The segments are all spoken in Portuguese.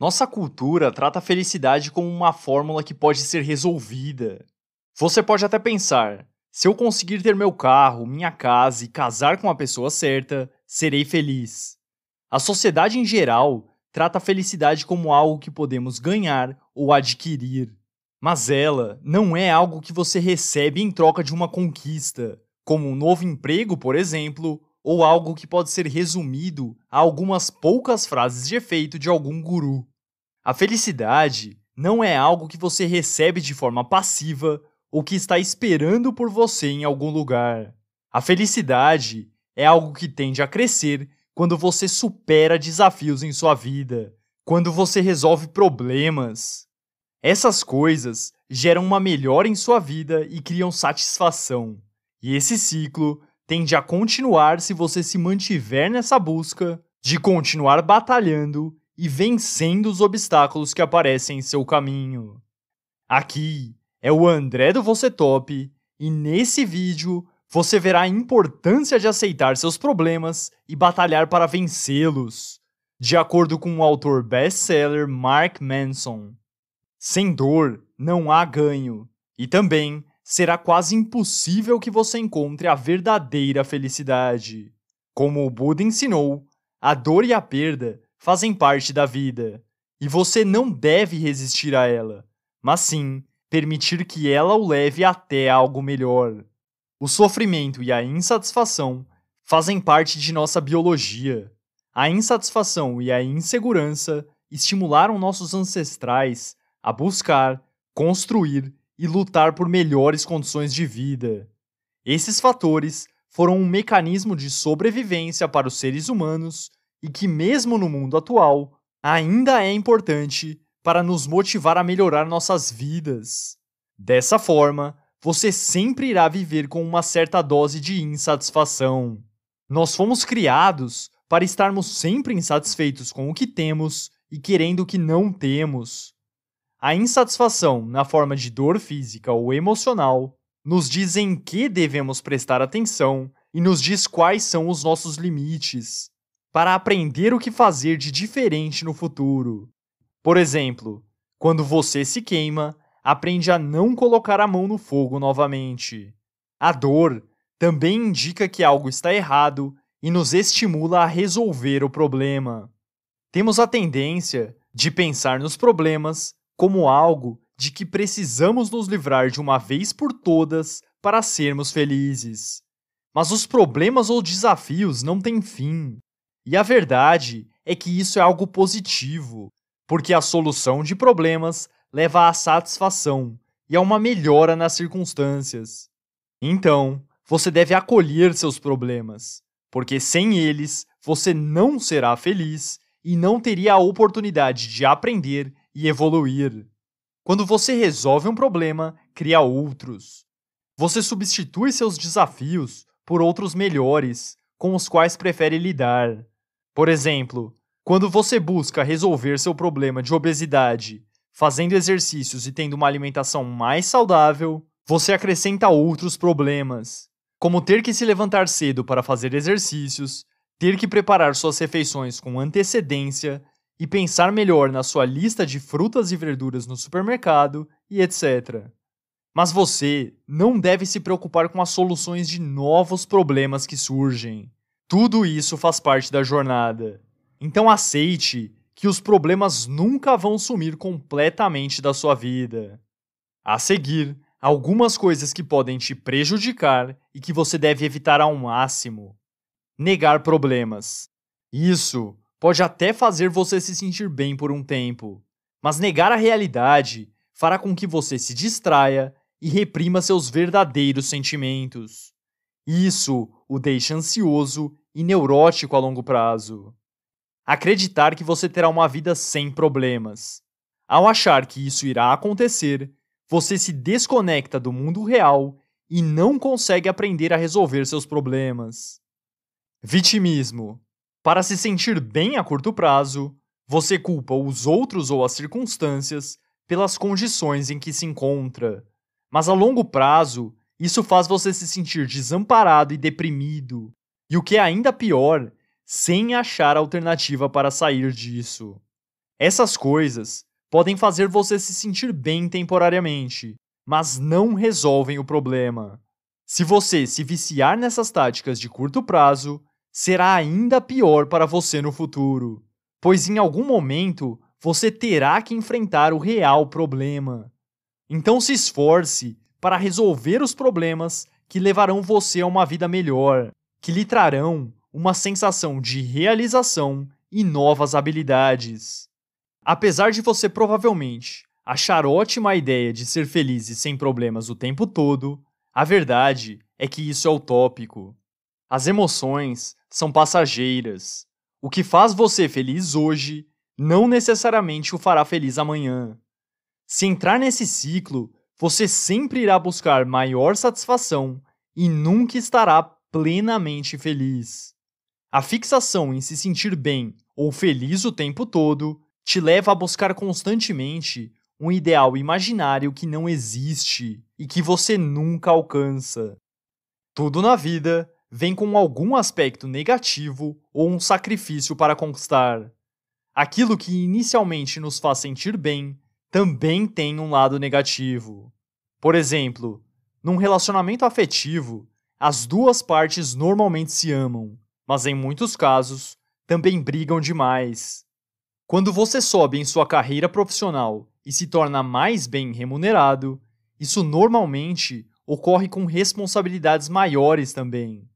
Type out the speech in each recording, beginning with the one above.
Nossa cultura trata a felicidade como uma fórmula que pode ser resolvida. Você pode até pensar: se eu conseguir ter meu carro, minha casa e casar com a pessoa certa, serei feliz. A sociedade em geral trata a felicidade como algo que podemos ganhar ou adquirir. Mas ela não é algo que você recebe em troca de uma conquista, como um novo emprego, por exemplo, ou algo que pode ser resumido a algumas poucas frases de efeito de algum guru. A felicidade não é algo que você recebe de forma passiva ou que está esperando por você em algum lugar. A felicidade é algo que tende a crescer quando você supera desafios em sua vida, quando você resolve problemas. Essas coisas geram uma melhora em sua vida e criam satisfação. E esse ciclo tende a continuar se você se mantiver nessa busca de continuar batalhando e vencendo os obstáculos que aparecem em seu caminho. Aqui é o André do Você Top e nesse vídeo você verá a importância de aceitar seus problemas e batalhar para vencê-los, de acordo com o autor best-seller Mark Manson. Sem dor, não há ganho, e também será quase impossível que você encontre a verdadeira felicidade. Como o Buda ensinou, a dor e a perda fazem parte da vida, e você não deve resistir a ela, mas sim permitir que ela o leve até algo melhor. O sofrimento e a insatisfação fazem parte de nossa biologia. A insatisfação e a insegurança estimularam nossos ancestrais a buscar, construir e lutar por melhores condições de vida. Esses fatores foram um mecanismo de sobrevivência para os seres humanos e que, mesmo no mundo atual, ainda é importante para nos motivar a melhorar nossas vidas. Dessa forma, você sempre irá viver com uma certa dose de insatisfação. Nós fomos criados para estarmos sempre insatisfeitos com o que temos e querendo o que não temos. A insatisfação, na forma de dor física ou emocional, nos diz em que devemos prestar atenção e nos diz quais são os nossos limites para aprender o que fazer de diferente no futuro. Por exemplo, quando você se queima, aprende a não colocar a mão no fogo novamente. A dor também indica que algo está errado e nos estimula a resolver o problema. Temos a tendência de pensar nos problemas como algo de que precisamos nos livrar de uma vez por todas para sermos felizes. Mas os problemas ou desafios não têm fim. E a verdade é que isso é algo positivo, porque a solução de problemas leva à satisfação e a uma melhora nas circunstâncias. Então, você deve acolher seus problemas, porque sem eles você não será feliz e não teria a oportunidade de aprender e evoluir. Quando você resolve um problema, cria outros. Você substitui seus desafios por outros melhores, com os quais prefere lidar. Por exemplo, quando você busca resolver seu problema de obesidade fazendo exercícios e tendo uma alimentação mais saudável, você acrescenta outros problemas, como ter que se levantar cedo para fazer exercícios, ter que preparar suas refeições com antecedência e pensar melhor na sua lista de frutas e verduras no supermercado e etc. Mas você não deve se preocupar com as soluções de novos problemas que surgem. Tudo isso faz parte da jornada. Então aceite que os problemas nunca vão sumir completamente da sua vida. A seguir, algumas coisas que podem te prejudicar e que você deve evitar ao máximo. Negar problemas. Isso pode até fazer você se sentir bem por um tempo, mas negar a realidade fará com que você se distraia e reprima seus verdadeiros sentimentos. Isso o deixa ansioso e neurótico a longo prazo. Acreditar que você terá uma vida sem problemas. Ao achar que isso irá acontecer, você se desconecta do mundo real e não consegue aprender a resolver seus problemas. Vitimismo. Para se sentir bem a curto prazo, você culpa os outros ou as circunstâncias pelas condições em que se encontra. Mas a longo prazo, isso faz você se sentir desamparado e deprimido, e o que é ainda pior, sem achar alternativa para sair disso. Essas coisas podem fazer você se sentir bem temporariamente, mas não resolvem o problema. Se você se viciar nessas táticas de curto prazo, será ainda pior para você no futuro, pois em algum momento você terá que enfrentar o real problema. Então se esforce para resolver os problemas que levarão você a uma vida melhor, que lhe trarão uma sensação de realização e novas habilidades. Apesar de você provavelmente achar ótima a ideia de ser feliz e sem problemas o tempo todo, a verdade é que isso é utópico. As emoções são passageiras. O que faz você feliz hoje não necessariamente o fará feliz amanhã. Se entrar nesse ciclo, você sempre irá buscar maior satisfação e nunca estará plenamente feliz. A fixação em se sentir bem ou feliz o tempo todo te leva a buscar constantemente um ideal imaginário que não existe e que você nunca alcança. Tudo na vida vem com algum aspecto negativo ou um sacrifício para conquistar. Aquilo que inicialmente nos faz sentir bem também tem um lado negativo. Por exemplo, num relacionamento afetivo, as duas partes normalmente se amam, mas em muitos casos também brigam demais. Quando você sobe em sua carreira profissional e se torna mais bem remunerado, isso normalmente ocorre com responsabilidades maiores também.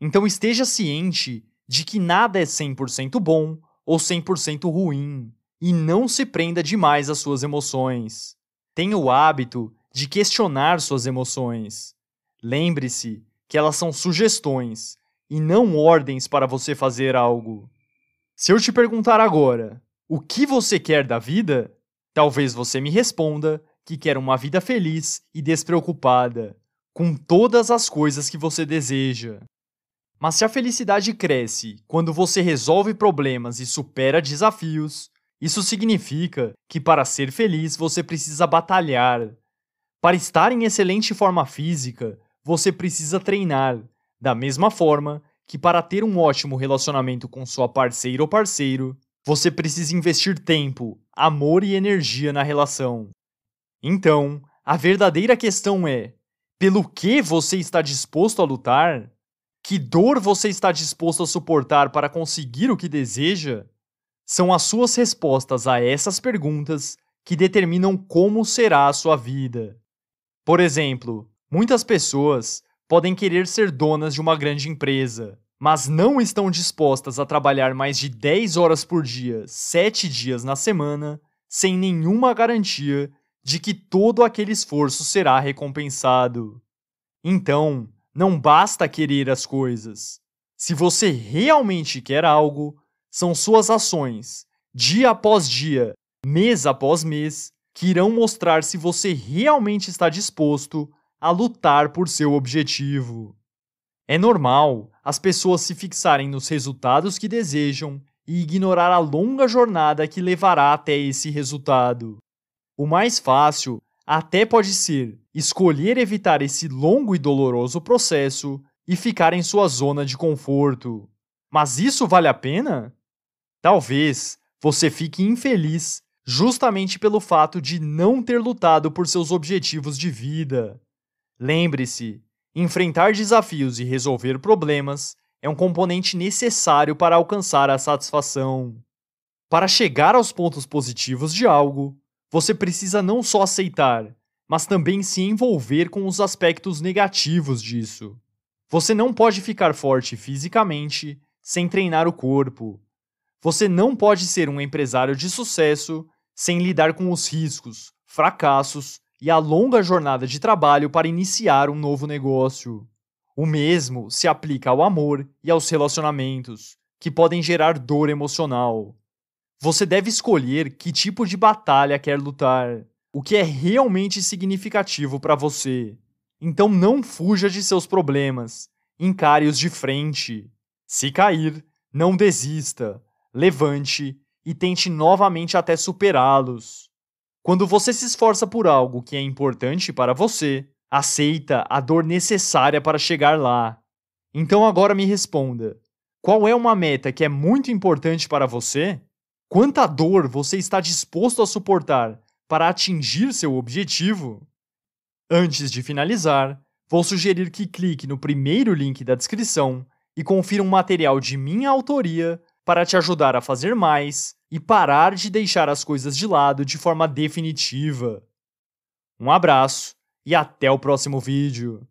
Então esteja ciente de que nada é 100% bom ou 100% ruim e não se prenda demais às suas emoções. Tenha o hábito de questionar suas emoções. Lembre-se que elas são sugestões e não ordens para você fazer algo. Se eu te perguntar agora o que você quer da vida, talvez você me responda que quer uma vida feliz e despreocupada, com todas as coisas que você deseja. Mas se a felicidade cresce quando você resolve problemas e supera desafios, isso significa que para ser feliz você precisa batalhar. Para estar em excelente forma física, você precisa treinar, da mesma forma que para ter um ótimo relacionamento com sua parceira ou parceiro, você precisa investir tempo, amor e energia na relação. Então, a verdadeira questão é: pelo que você está disposto a lutar? Que dor você está disposto a suportar para conseguir o que deseja? São as suas respostas a essas perguntas que determinam como será a sua vida. Por exemplo, muitas pessoas podem querer ser donas de uma grande empresa, mas não estão dispostas a trabalhar mais de 10 horas por dia, 7 dias na semana, sem nenhuma garantia de que todo aquele esforço será recompensado. Então, não basta querer as coisas. Se você realmente quer algo, são suas ações, dia após dia, mês após mês, que irão mostrar se você realmente está disposto a lutar por seu objetivo. É normal as pessoas se fixarem nos resultados que desejam e ignorar a longa jornada que levará até esse resultado. O mais fácil até pode ser escolher evitar esse longo e doloroso processo e ficar em sua zona de conforto. Mas isso vale a pena? Talvez você fique infeliz justamente pelo fato de não ter lutado por seus objetivos de vida. Lembre-se, enfrentar desafios e resolver problemas é um componente necessário para alcançar a satisfação. Para chegar aos pontos positivos de algo, você precisa não só aceitar, mas também se envolver com os aspectos negativos disso. Você não pode ficar forte fisicamente sem treinar o corpo, você não pode ser um empresário de sucesso sem lidar com os riscos, fracassos e a longa jornada de trabalho para iniciar um novo negócio. O mesmo se aplica ao amor e aos relacionamentos, que podem gerar dor emocional. Você deve escolher que tipo de batalha quer lutar, o que é realmente significativo para você. Então não fuja de seus problemas, encare-os de frente. Se cair, não desista, levante e tente novamente até superá-los. Quando você se esforça por algo que é importante para você, aceita a dor necessária para chegar lá. Então agora me responda: qual é uma meta que é muito importante para você? Quanta dor você está disposto a suportar para atingir seu objetivo? Antes de finalizar, vou sugerir que clique no primeiro link da descrição e confira um material de minha autoria para te ajudar a fazer mais e parar de deixar as coisas de lado de forma definitiva. Um abraço e até o próximo vídeo.